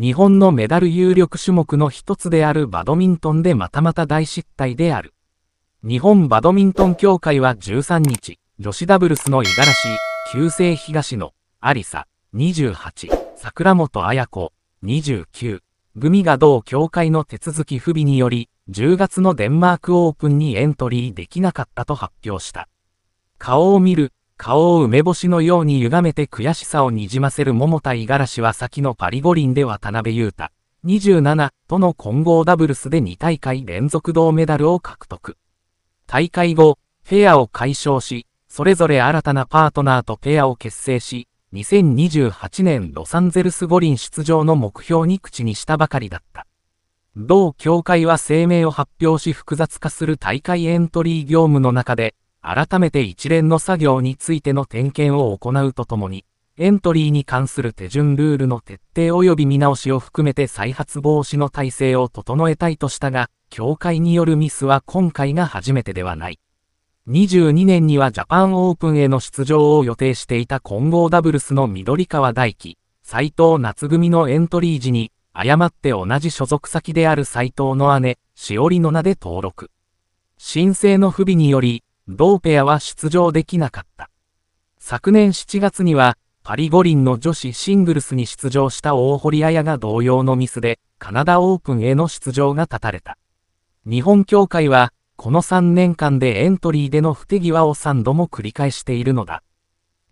日本のメダル有力種目の一つであるバドミントンでまたまた大失態である。日本バドミントン協会は13日、女子ダブルスの五十嵐、旧姓東野、有沙、28、桜本彩子、29、組が同協会の手続き不備により、10月のデンマークオープンにエントリーできなかったと発表した。顔を見る顔を梅干しのように歪めて悔しさをにじませる桃田五十嵐は先のパリ五輪で渡辺優太、27との混合ダブルスで2大会連続銅メダルを獲得。大会後、ペアを解消し、それぞれ新たなパートナーとペアを結成し、2028年ロサンゼルス五輪出場の目標に口にしたばかりだった。同協会は声明を発表し複雑化する大会エントリー業務の中で、改めて一連の作業についての点検を行うとともに、エントリーに関する手順ルールの徹底及び見直しを含めて再発防止の体制を整えたいとしたが、協会によるミスは今回が初めてではない。22年にはジャパンオープンへの出場を予定していた混合ダブルスの緑川大輝、斎藤夏組のエントリー時に、誤って同じ所属先である斎藤の姉、しおりの名で登録。申請の不備により、同ペアは出場できなかった。昨年7月には、パリ五輪の女子シングルスに出場した大堀彩が同様のミスで、カナダオープンへの出場が断たれた。日本協会は、この3年間でエントリーでの不手際を3度も繰り返しているのだ。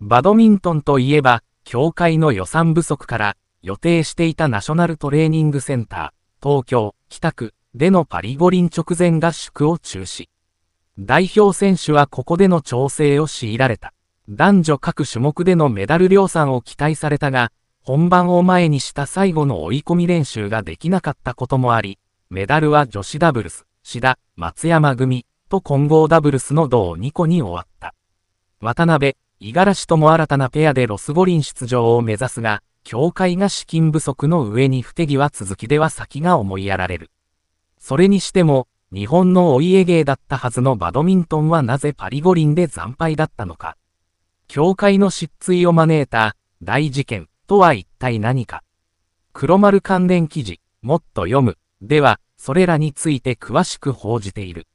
バドミントンといえば、協会の予算不足から、予定していたナショナルトレーニングセンター、東京、北区でのパリ五輪直前合宿を中止。代表選手はここでの調整を強いられた。男女各種目でのメダル量産を期待されたが、本番を前にした最後の追い込み練習ができなかったこともあり、メダルは女子ダブルス、志田、松山組、と混合ダブルスの同2個に終わった。渡辺、五十嵐とも新たなペアでロス五輪出場を目指すが、協会が資金不足の上に不手際続きでは先が思いやられる。それにしても、日本のお家芸だったはずのバドミントンはなぜパリ五輪で惨敗だったのか。教会の失墜を招いた大事件とは一体何か。黒丸関連記事、もっと読む、では、それらについて詳しく報じている。